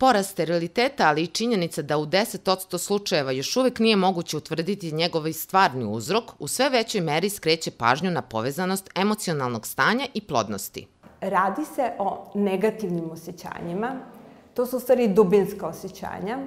Porast steriliteta, ali i činjenica da u 10% slučajeva još uvek nije moguće utvrditi njegov stvarni uzrok, u sve većoj meri skreće pažnju na povezanost emocionalnog stanja i plodnosti. Radi se o negativnim osjećanjima, to su u stvari dubinska osjećanja,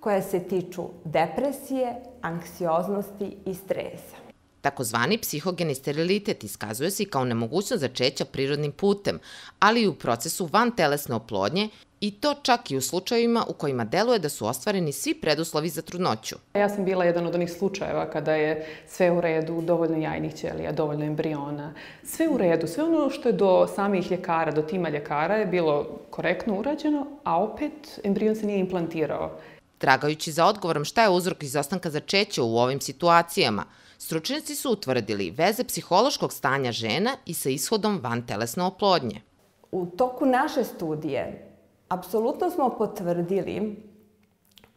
koja se tiču depresije, anksioznosti i stresa. Takozvani psihogeni sterilitet iskazuje se i kao nemogućnost začeća prirodnim putem, ali i u procesu van telesne oplodnje i to čak i u slučajevima u kojima deluje da su ostvareni svi preduslovi za trudnoću. Ja sam bila jedan od onih slučajeva kada je sve u redu, dovoljno jajnih ćelija, dovoljno embriona, sve u redu, sve ono što je do samih ljekara, do tima ljekara je bilo korektno urađeno, a opet embrion se nije implantirao. Tragajući za odgovorom šta je uzrok izostanka začeća u ovim situacijama, stručnjaci su utvrdili veze psihološkog stanja žena i sa ishodom van telesne oplodnje. U toku naše studije apsolutno smo potvrdili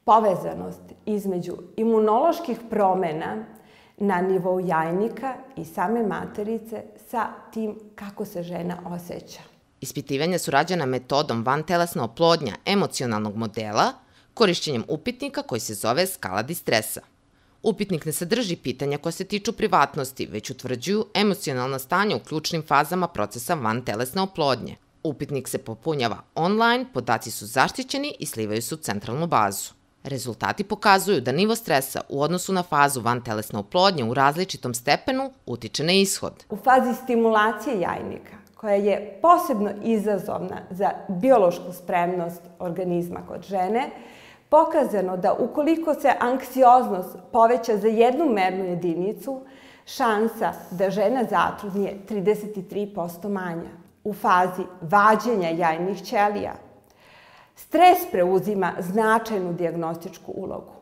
povezanost između imunoloških promena na nivou jajnika i same materice sa tim kako se žena osjeća. Ispitivanja su rađena metodom vantelesna oplodnja emocionalnog modela korišćenjem upitnika koji se zove skala distresa. Upitnik ne sadrži pitanja koja se tiču privatnosti, već utvrđuju emocionalna stanja u ključnim fazama procesa telesne oplodnje. Upitnik se popunjava online, podaci su zaštićeni i slivaju se u centralnu bazu. Rezultati pokazuju da nivo stresa u odnosu na fazu van telesna oplodnje u različitom stepenu utiče na ishod. U fazi stimulacije jajnika, koja je posebno izazovna za biološku spremnost organizma kod žene, pokazano da ukoliko se anksioznost poveća za jednu mernu jedinicu, šansa da žena zatrudni je 33% manja u fazi vađenja jajnih ćelija. Stres preuzima značajnu diagnostičku ulogu.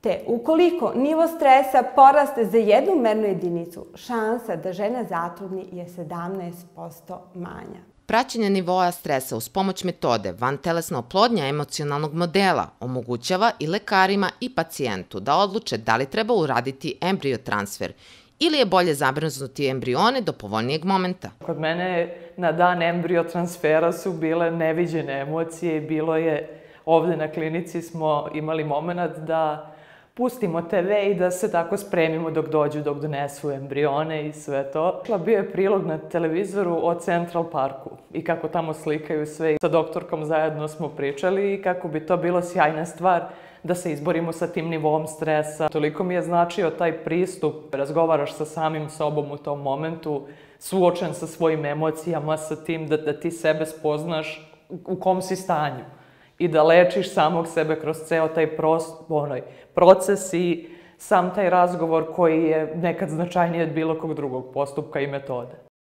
Te ukoliko nivo stresa poraste za jednu mernu jedinicu, šansa da žena zatrudni je 17% manja. Praćenje nivoa stresa uz pomoć metode telesna oplodnja emocionalnog modela omogućava i lekarima i pacijentu da odluče da li treba uraditi embriotransfer ili je bolje zabrznuti embrione do povoljnijeg momenta? Kod mene na dan embriotransfera su bile neviđene emocije i bilo je, ovde na klinici smo imali moment da pustimo TV i da se tako spremimo dok dođu, dok donesu embrione i sve to. Bio je prilog na televizoru o Central Parku i kako tamo slikaju sve. Sa doktorkom zajedno smo pričali i kako bi to bilo sjajna stvar da se izborimo sa tim nivom stresa. Toliko mi je značio taj pristup, razgovaraš sa samim sobom u tom momentu, suočen sa svojim emocijama, sa tim da, da ti sebe spoznaš u kom si stanju i da lečiš samog sebe kroz ceo taj pros, onoj, proces i sam taj razgovor koji je nekad značajniji od bilo kog drugog postupka i metode.